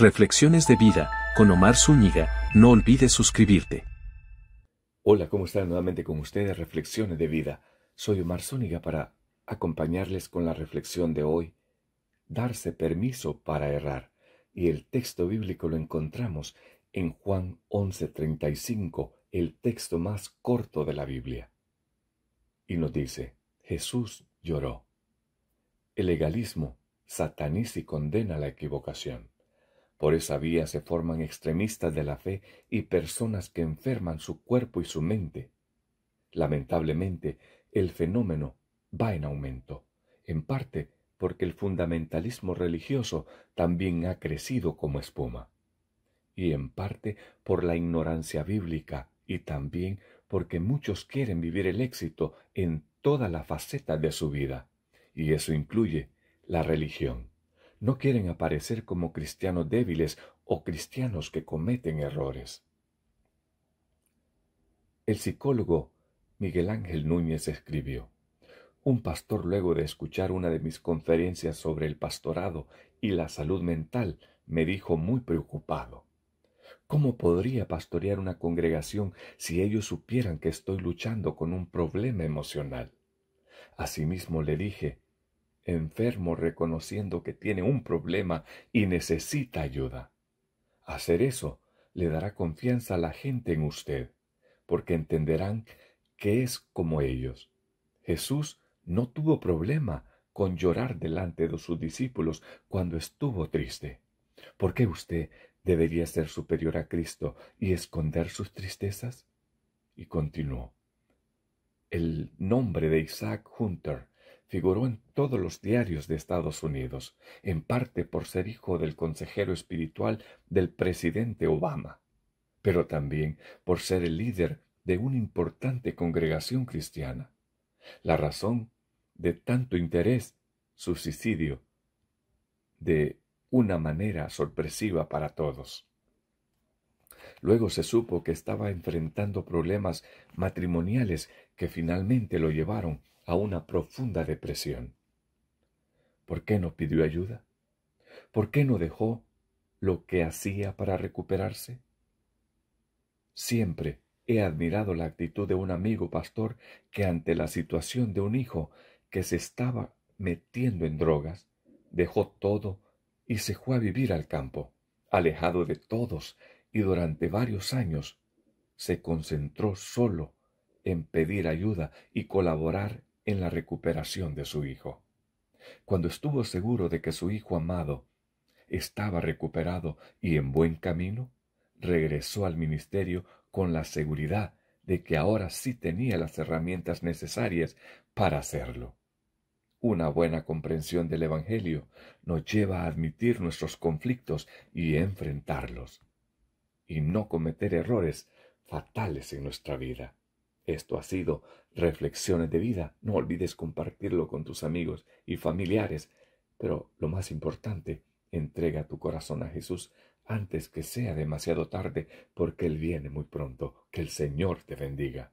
Reflexiones de vida, con Omar Zúñiga, no olvides suscribirte. Hola, ¿cómo están? Nuevamente con ustedes, Reflexiones de vida. Soy Omar Zúñiga para acompañarles con la reflexión de hoy, darse permiso para errar. Y el texto bíblico lo encontramos en Juan 11:35, el texto más corto de la Biblia. Y nos dice, Jesús lloró. El legalismo sataniza y condena la equivocación. Por esa vía se forman extremistas de la fe y personas que enferman su cuerpo y su mente. Lamentablemente, el fenómeno va en aumento, en parte porque el fundamentalismo religioso también ha crecido como espuma, y en parte por la ignorancia bíblica y también porque muchos quieren vivir el éxito en toda la faceta de su vida, y eso incluye la religión no quieren aparecer como cristianos débiles o cristianos que cometen errores. El psicólogo Miguel Ángel Núñez escribió, un pastor luego de escuchar una de mis conferencias sobre el pastorado y la salud mental me dijo muy preocupado, ¿cómo podría pastorear una congregación si ellos supieran que estoy luchando con un problema emocional? Asimismo le dije, enfermo reconociendo que tiene un problema y necesita ayuda. Hacer eso le dará confianza a la gente en usted, porque entenderán que es como ellos. Jesús no tuvo problema con llorar delante de sus discípulos cuando estuvo triste. ¿Por qué usted debería ser superior a Cristo y esconder sus tristezas? Y continuó. El nombre de Isaac Hunter Figuró en todos los diarios de Estados Unidos, en parte por ser hijo del consejero espiritual del presidente Obama, pero también por ser el líder de una importante congregación cristiana. La razón de tanto interés, su suicidio, de una manera sorpresiva para todos. Luego se supo que estaba enfrentando problemas matrimoniales que finalmente lo llevaron a una profunda depresión. ¿Por qué no pidió ayuda? ¿Por qué no dejó lo que hacía para recuperarse? Siempre he admirado la actitud de un amigo pastor que ante la situación de un hijo que se estaba metiendo en drogas, dejó todo y se fue a vivir al campo, alejado de todos, y durante varios años se concentró solo en pedir ayuda y colaborar en la recuperación de su hijo. Cuando estuvo seguro de que su hijo amado estaba recuperado y en buen camino, regresó al ministerio con la seguridad de que ahora sí tenía las herramientas necesarias para hacerlo. Una buena comprensión del Evangelio nos lleva a admitir nuestros conflictos y enfrentarlos, y no cometer errores fatales en nuestra vida. Esto ha sido Reflexiones de Vida. No olvides compartirlo con tus amigos y familiares. Pero lo más importante, entrega tu corazón a Jesús antes que sea demasiado tarde, porque Él viene muy pronto. Que el Señor te bendiga.